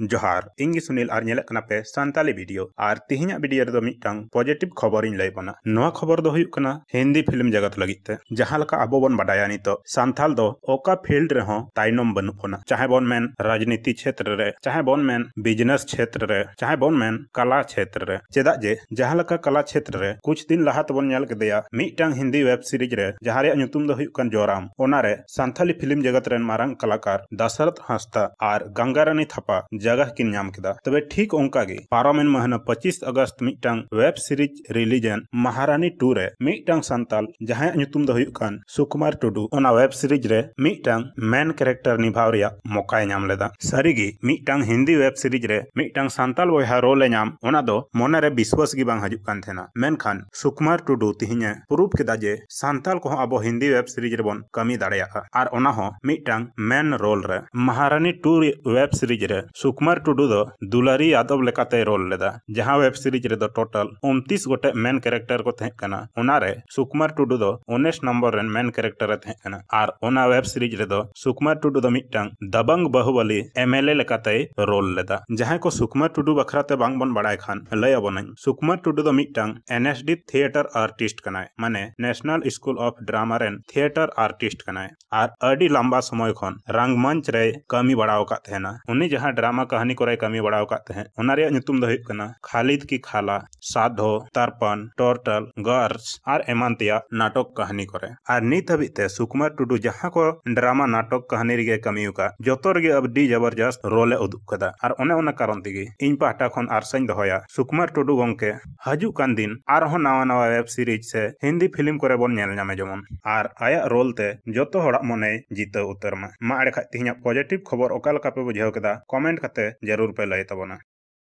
जोहार इन सुनील और निलपे सानताली भिडियो और तेहे भिडियो रेटा पजिटिव खबर लैबना खबर दो हिंदी फिल्म जगत लगे लगते अब बन बाडा नित साल फिल्ड रेनम बनूबना चाहे बन मेन राजनीति क्षेत्र रे चाहे बन मेन बिजनेस क्षेत्र रे चाहे बन मेन कला क्षेत्र रे चेदा जे जहां कला क्षेत्र रे कुछ दिन लहा तब मिट्टा हिंदी वेब सीरीज रे जहां जोराम सानताली फिल्म जगत रन कलाकार दशरथ हंसता और गंगारानी रानी जगह की नाम किया तब ठीक उनका गे पारोमेन महीना पच्चीस अगस्त मिटंग वेब सीरीज रिलीजन महारानी टू रे मिटंग संताल जहां अनुतुम सुकुमार टुडू ओना वेब सीरीज रे मिटंग मेन कैरेक्टर निभाव रिया मौका नाम लेदा सारी गे मिटंग हिंदी वेब सीरीज रे मिटंग संताल वो रोल नाम ओना दो मोना विश्वास गे बांग हजु खान सुकुमार टुडू तिहिने प्रूफ के जे संताल को अबो हिंदी वेब सीरीज रे कमी दाड़ा और ओना मेन रोल रे महारानी टू वेब सीरीज रे सु सुकुमार टुडू दो दुलारी यादव लेकाते रोल लेदा जहां वेब सीरीज रे दो टोटल उनतीस गोटे मेन कैरेक्टर को थे कना उना रे सुकुमार टुडू दो 19 नंबर रे मेन कैरेक्टर रे थे कना आर ओना वेब सीरीज रे दो सुकुमार टुडू दो मिटंग दबंग बाहुबली एमएलए लेकाते रोल लेदा जहां को सुकुमार टुडू बखराते बांग बन बड़ाए खान लय अब नहीं सुकुमार टुडू दो मिटंग एनएसडी थिएटर आर्टिस्ट कनाए माने नेशनल स्कूल ऑफ ड्रामा रे थिएटर आर्टिस्ट कनाए आर अडी लंबा समय खान रंगमंच रे कमी बड़ाओ का थेना ड्रामा कहानी कोई कमी बढ़ाते हैं नुतुम दो खालिद की खाला साधो तर्पण टोर्टल गर्स और एमान नाटक कहानी को नित हबीते सुकुमार टुडू जहाँ को ड्रामा नाटक कहानी रिगे कमी का जो अब डी जबरदस्त रोल उदुकता और उन्हें कारण तीगे इन पाटा खन और सही सुकुमार टुडू गंके हजुकान दिन और नवा नवा वेब सीरीज से हिंदी फिल्म को बनजामे जमन और आया रोल ते जो मन जित उतर मा मा अड़े खा पॉजिटिव खबर अका बुझे कमेंट कर जरूर पे तब ना